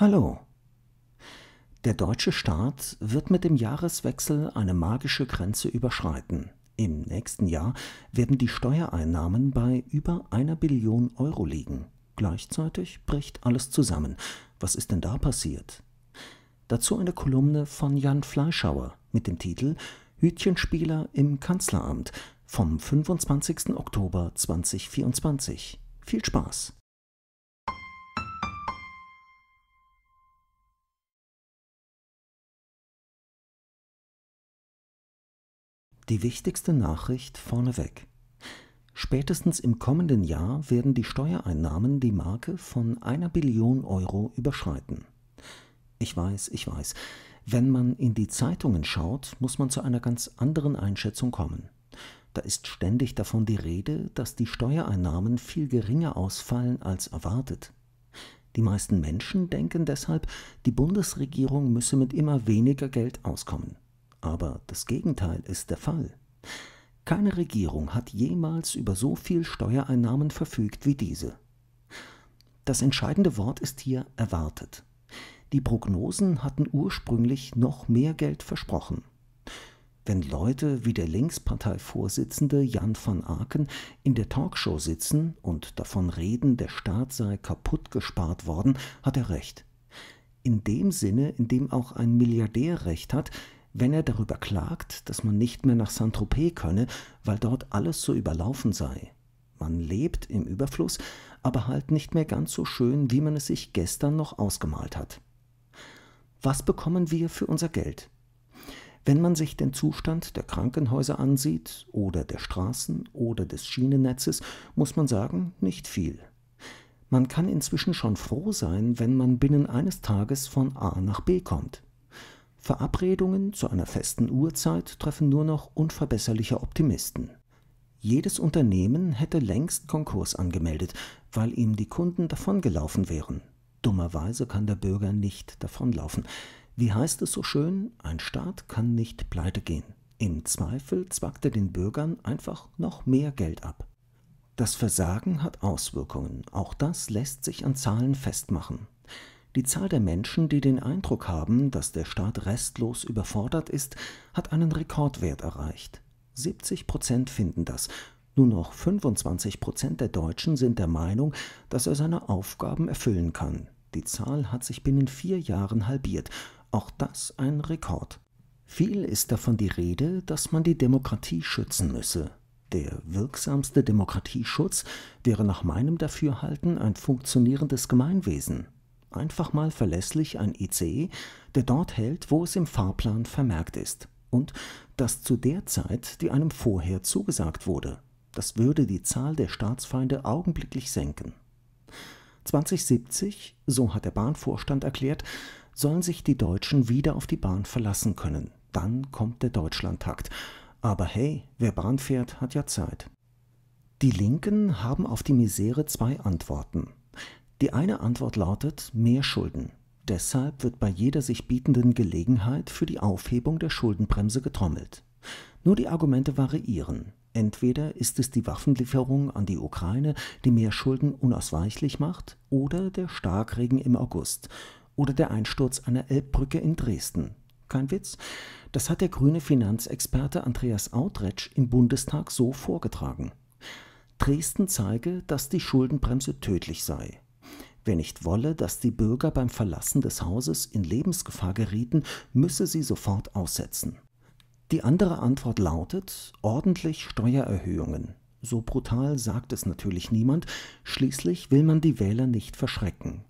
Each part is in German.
Hallo. Der deutsche Staat wird mit dem Jahreswechsel eine magische Grenze überschreiten. Im nächsten Jahr werden die Steuereinnahmen bei über einer Billion Euro liegen. Gleichzeitig bricht alles zusammen. Was ist denn da passiert? Dazu eine Kolumne von Jan Fleischhauer mit dem Titel Hütchenspieler im Kanzleramt vom 25. Oktober 2024. Viel Spaß! Die wichtigste Nachricht vorneweg. Spätestens im kommenden Jahr werden die Steuereinnahmen die Marke von einer Billion Euro überschreiten. Ich weiß, ich weiß. Wenn man in die Zeitungen schaut, muss man zu einer ganz anderen Einschätzung kommen. Da ist ständig davon die Rede, dass die Steuereinnahmen viel geringer ausfallen als erwartet. Die meisten Menschen denken deshalb, die Bundesregierung müsse mit immer weniger Geld auskommen aber das Gegenteil ist der Fall. Keine Regierung hat jemals über so viel Steuereinnahmen verfügt wie diese. Das entscheidende Wort ist hier erwartet. Die Prognosen hatten ursprünglich noch mehr Geld versprochen. Wenn Leute wie der Linksparteivorsitzende Jan van Aken in der Talkshow sitzen und davon reden, der Staat sei kaputt gespart worden, hat er recht. In dem Sinne, in dem auch ein Milliardär recht hat, wenn er darüber klagt, dass man nicht mehr nach Saint-Tropez könne, weil dort alles so überlaufen sei. Man lebt im Überfluss, aber halt nicht mehr ganz so schön, wie man es sich gestern noch ausgemalt hat. Was bekommen wir für unser Geld? Wenn man sich den Zustand der Krankenhäuser ansieht oder der Straßen oder des Schienennetzes, muss man sagen, nicht viel. Man kann inzwischen schon froh sein, wenn man binnen eines Tages von A nach B kommt. Verabredungen zu einer festen Uhrzeit treffen nur noch unverbesserliche Optimisten. Jedes Unternehmen hätte längst Konkurs angemeldet, weil ihm die Kunden davongelaufen wären. Dummerweise kann der Bürger nicht davonlaufen. Wie heißt es so schön, ein Staat kann nicht pleite gehen. Im Zweifel zwackt er den Bürgern einfach noch mehr Geld ab. Das Versagen hat Auswirkungen, auch das lässt sich an Zahlen festmachen. Die Zahl der Menschen, die den Eindruck haben, dass der Staat restlos überfordert ist, hat einen Rekordwert erreicht. 70 Prozent finden das. Nur noch 25 Prozent der Deutschen sind der Meinung, dass er seine Aufgaben erfüllen kann. Die Zahl hat sich binnen vier Jahren halbiert. Auch das ein Rekord. Viel ist davon die Rede, dass man die Demokratie schützen müsse. Der wirksamste Demokratieschutz wäre nach meinem Dafürhalten ein funktionierendes Gemeinwesen einfach mal verlässlich ein ICE, der dort hält, wo es im Fahrplan vermerkt ist und das zu der Zeit, die einem vorher zugesagt wurde. Das würde die Zahl der Staatsfeinde augenblicklich senken. 2070, so hat der Bahnvorstand erklärt, sollen sich die Deutschen wieder auf die Bahn verlassen können. Dann kommt der Deutschlandtakt. Aber hey, wer Bahn fährt, hat ja Zeit. Die Linken haben auf die Misere zwei Antworten. Die eine Antwort lautet mehr Schulden. Deshalb wird bei jeder sich bietenden Gelegenheit für die Aufhebung der Schuldenbremse getrommelt. Nur die Argumente variieren. Entweder ist es die Waffenlieferung an die Ukraine, die mehr Schulden unausweichlich macht, oder der Starkregen im August, oder der Einsturz einer Elbbrücke in Dresden. Kein Witz, das hat der grüne Finanzexperte Andreas Autretsch im Bundestag so vorgetragen. Dresden zeige, dass die Schuldenbremse tödlich sei. Wer nicht wolle, dass die Bürger beim Verlassen des Hauses in Lebensgefahr gerieten, müsse sie sofort aussetzen. Die andere Antwort lautet ordentlich Steuererhöhungen. So brutal sagt es natürlich niemand, schließlich will man die Wähler nicht verschrecken.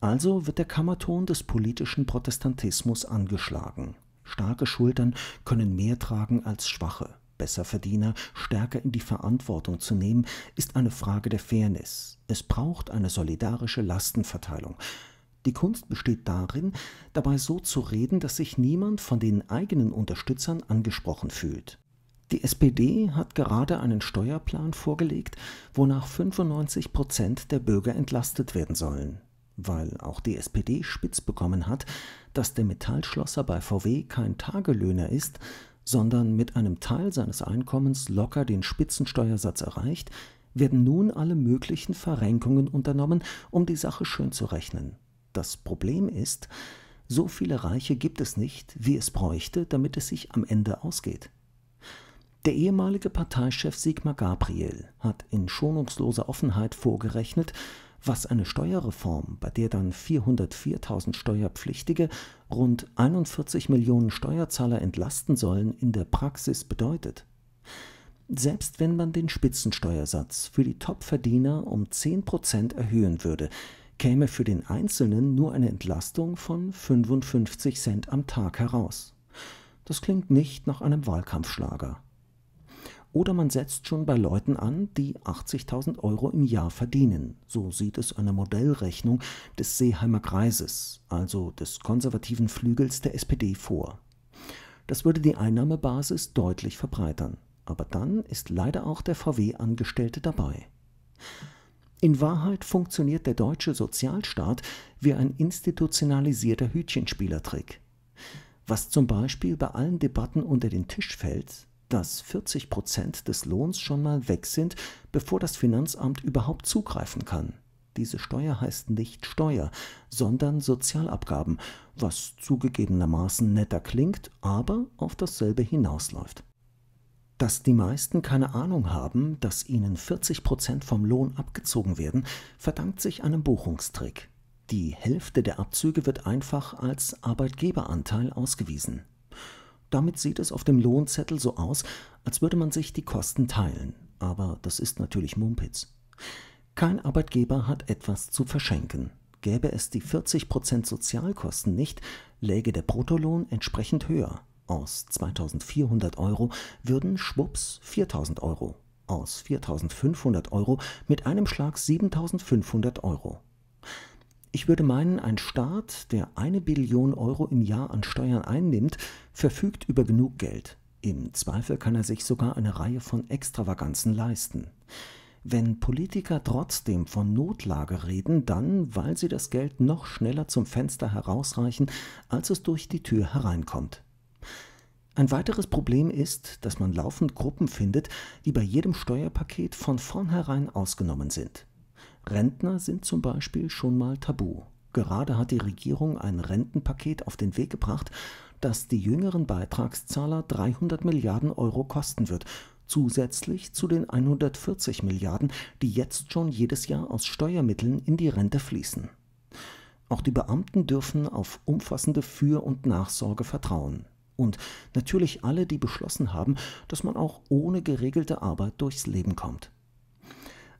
Also wird der Kammerton des politischen Protestantismus angeschlagen. Starke Schultern können mehr tragen als schwache. Besserverdiener stärker in die Verantwortung zu nehmen, ist eine Frage der Fairness. Es braucht eine solidarische Lastenverteilung. Die Kunst besteht darin, dabei so zu reden, dass sich niemand von den eigenen Unterstützern angesprochen fühlt. Die SPD hat gerade einen Steuerplan vorgelegt, wonach 95 Prozent der Bürger entlastet werden sollen weil auch die SPD spitz bekommen hat, dass der Metallschlosser bei VW kein Tagelöhner ist, sondern mit einem Teil seines Einkommens locker den Spitzensteuersatz erreicht, werden nun alle möglichen Verrenkungen unternommen, um die Sache schön zu rechnen. Das Problem ist, so viele Reiche gibt es nicht, wie es bräuchte, damit es sich am Ende ausgeht. Der ehemalige Parteichef Sigmar Gabriel hat in schonungsloser Offenheit vorgerechnet, was eine Steuerreform, bei der dann 404.000 Steuerpflichtige rund 41 Millionen Steuerzahler entlasten sollen, in der Praxis bedeutet. Selbst wenn man den Spitzensteuersatz für die Topverdiener um 10 erhöhen würde, käme für den Einzelnen nur eine Entlastung von 55 Cent am Tag heraus. Das klingt nicht nach einem Wahlkampfschlager. Oder man setzt schon bei Leuten an, die 80.000 Euro im Jahr verdienen. So sieht es eine Modellrechnung des Seeheimer Kreises, also des konservativen Flügels der SPD, vor. Das würde die Einnahmebasis deutlich verbreitern. Aber dann ist leider auch der VW-Angestellte dabei. In Wahrheit funktioniert der deutsche Sozialstaat wie ein institutionalisierter Hütchenspielertrick. Was zum Beispiel bei allen Debatten unter den Tisch fällt, dass 40 Prozent des Lohns schon mal weg sind, bevor das Finanzamt überhaupt zugreifen kann. Diese Steuer heißt nicht Steuer, sondern Sozialabgaben, was zugegebenermaßen netter klingt, aber auf dasselbe hinausläuft. Dass die meisten keine Ahnung haben, dass ihnen 40 Prozent vom Lohn abgezogen werden, verdankt sich einem Buchungstrick. Die Hälfte der Abzüge wird einfach als Arbeitgeberanteil ausgewiesen. Damit sieht es auf dem Lohnzettel so aus, als würde man sich die Kosten teilen. Aber das ist natürlich Mumpitz. Kein Arbeitgeber hat etwas zu verschenken. Gäbe es die 40% Sozialkosten nicht, läge der Bruttolohn entsprechend höher. Aus 2400 Euro würden schwupps 4000 Euro. Aus 4500 Euro mit einem Schlag 7500 Euro. Ich würde meinen, ein Staat, der eine Billion Euro im Jahr an Steuern einnimmt, verfügt über genug Geld. Im Zweifel kann er sich sogar eine Reihe von Extravaganzen leisten. Wenn Politiker trotzdem von Notlage reden, dann, weil sie das Geld noch schneller zum Fenster herausreichen, als es durch die Tür hereinkommt. Ein weiteres Problem ist, dass man laufend Gruppen findet, die bei jedem Steuerpaket von vornherein ausgenommen sind. Rentner sind zum Beispiel schon mal tabu. Gerade hat die Regierung ein Rentenpaket auf den Weg gebracht, das die jüngeren Beitragszahler 300 Milliarden Euro kosten wird, zusätzlich zu den 140 Milliarden, die jetzt schon jedes Jahr aus Steuermitteln in die Rente fließen. Auch die Beamten dürfen auf umfassende Für- und Nachsorge vertrauen. Und natürlich alle, die beschlossen haben, dass man auch ohne geregelte Arbeit durchs Leben kommt.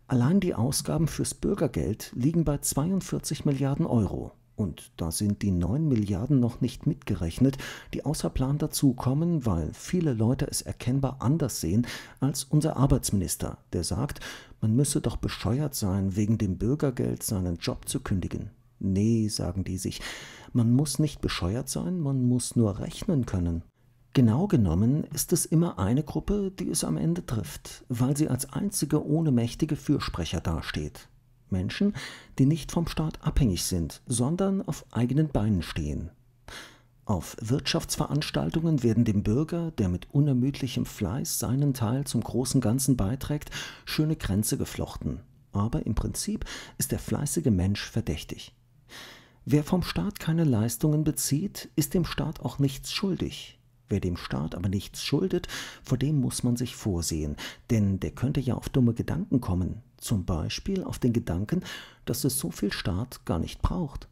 Allein die Ausgaben fürs Bürgergeld liegen bei 42 Milliarden Euro. Und da sind die 9 Milliarden noch nicht mitgerechnet, die außer Plan dazukommen, weil viele Leute es erkennbar anders sehen als unser Arbeitsminister, der sagt, man müsse doch bescheuert sein, wegen dem Bürgergeld seinen Job zu kündigen. Nee, sagen die sich, man muss nicht bescheuert sein, man muss nur rechnen können. Genau genommen ist es immer eine Gruppe, die es am Ende trifft, weil sie als einzige ohne mächtige Fürsprecher dasteht. Menschen, die nicht vom Staat abhängig sind, sondern auf eigenen Beinen stehen. Auf Wirtschaftsveranstaltungen werden dem Bürger, der mit unermüdlichem Fleiß seinen Teil zum großen Ganzen beiträgt, schöne Grenze geflochten. Aber im Prinzip ist der fleißige Mensch verdächtig. Wer vom Staat keine Leistungen bezieht, ist dem Staat auch nichts schuldig, Wer dem Staat aber nichts schuldet, vor dem muss man sich vorsehen, denn der könnte ja auf dumme Gedanken kommen, zum Beispiel auf den Gedanken, dass es so viel Staat gar nicht braucht.